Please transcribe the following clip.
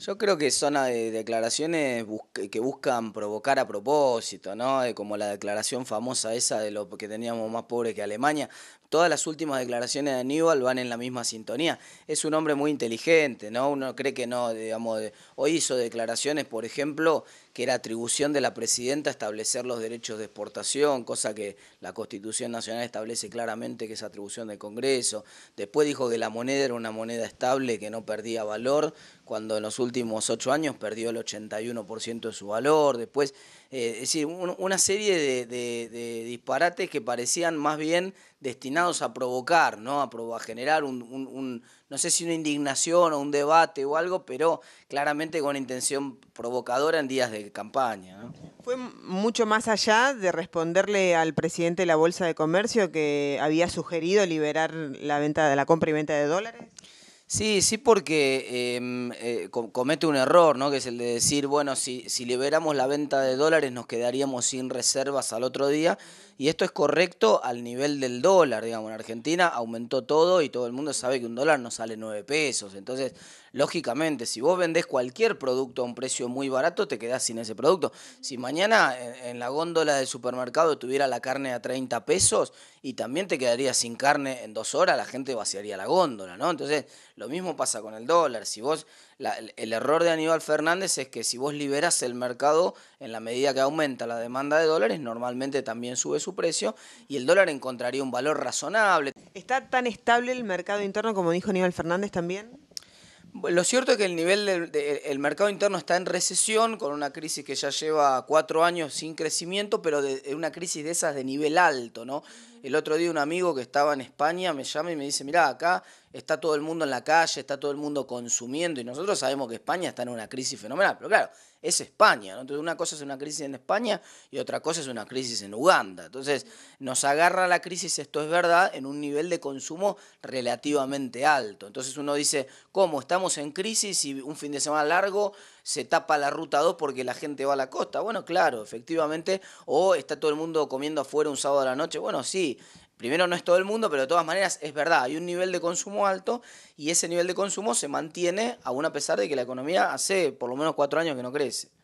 Yo creo que son eh, declaraciones que buscan provocar a propósito, ¿no? Eh, como la declaración famosa esa de lo que teníamos más pobres que Alemania. Todas las últimas declaraciones de Aníbal van en la misma sintonía. Es un hombre muy inteligente, ¿no? Uno cree que no, digamos, hoy hizo declaraciones, por ejemplo, que era atribución de la presidenta establecer los derechos de exportación, cosa que la Constitución Nacional establece claramente que es atribución del Congreso. Después dijo que la moneda era una moneda estable, que no perdía valor, cuando en los últimos ocho años perdió el 81% de su valor, después, eh, es decir, una serie de, disparates que parecían más bien destinados a provocar, ¿no? a, generar un, no sé si una indignación o un debate o algo, pero claramente con intención provocadora en días de campaña. Fue mucho más allá de responderle al presidente de la Bolsa de Comercio que había sugerido liberar la venta de la compra y venta de dólares. Sí, sí, porque em, eh, comete un error, ¿no? Que es el de decir, bueno, si, si, liberamos la venta de dólares nos quedaríamos sin reservas al otro día. Y esto es correcto al nivel del dólar, digamos. En Argentina aumentó todo y todo el mundo sabe que un dólar no sale nueve pesos. Entonces, Lógicamente, si vos vendés cualquier producto a un precio muy barato, te quedás sin ese producto. Si mañana en la góndola del supermercado tuviera la carne a 30 pesos y también te quedarías sin carne en dos horas, la gente vaciaría la góndola, ¿no? Entonces, lo mismo pasa con el dólar. Si vos, el error de Aníbal Fernández es que si vos liberas el mercado en la medida que aumenta la demanda de dólares, normalmente también sube su precio y el dólar encontraría un valor razonable. ¿Está tan estable el mercado interno como dijo Aníbal Fernández también? Lo cierto es que el nivel del mercado interno está en recesión, con una crisis que ya lleva cuatro años sin crecimiento, pero de, una crisis de esas de nivel alto, ¿no? El otro día un amigo que estaba en España me llama y me dice, mirá, acá está todo el mundo en la calle, está todo el mundo consumiendo y nosotros sabemos que España está en una crisis fenomenal, pero claro, es España, ¿no? Entonces una cosa es una crisis en España y otra cosa es una crisis en Uganda. Entonces nos agarra la crisis, esto es verdad, en un nivel de consumo relativamente alto. Entonces uno dice, ¿cómo estamos en crisis y un fin de semana largo se tapa la ruta 2 porque la gente va a la costa? Bueno, claro, efectivamente, o está todo el mundo comiendo afuera un sábado a la noche, bueno, sí, primero no es todo el mundo, pero de todas maneras es verdad, hay un nivel de consumo alto y ese nivel de consumo se mantiene aún a pesar de que la economía hace por lo menos cuatro años que no crece.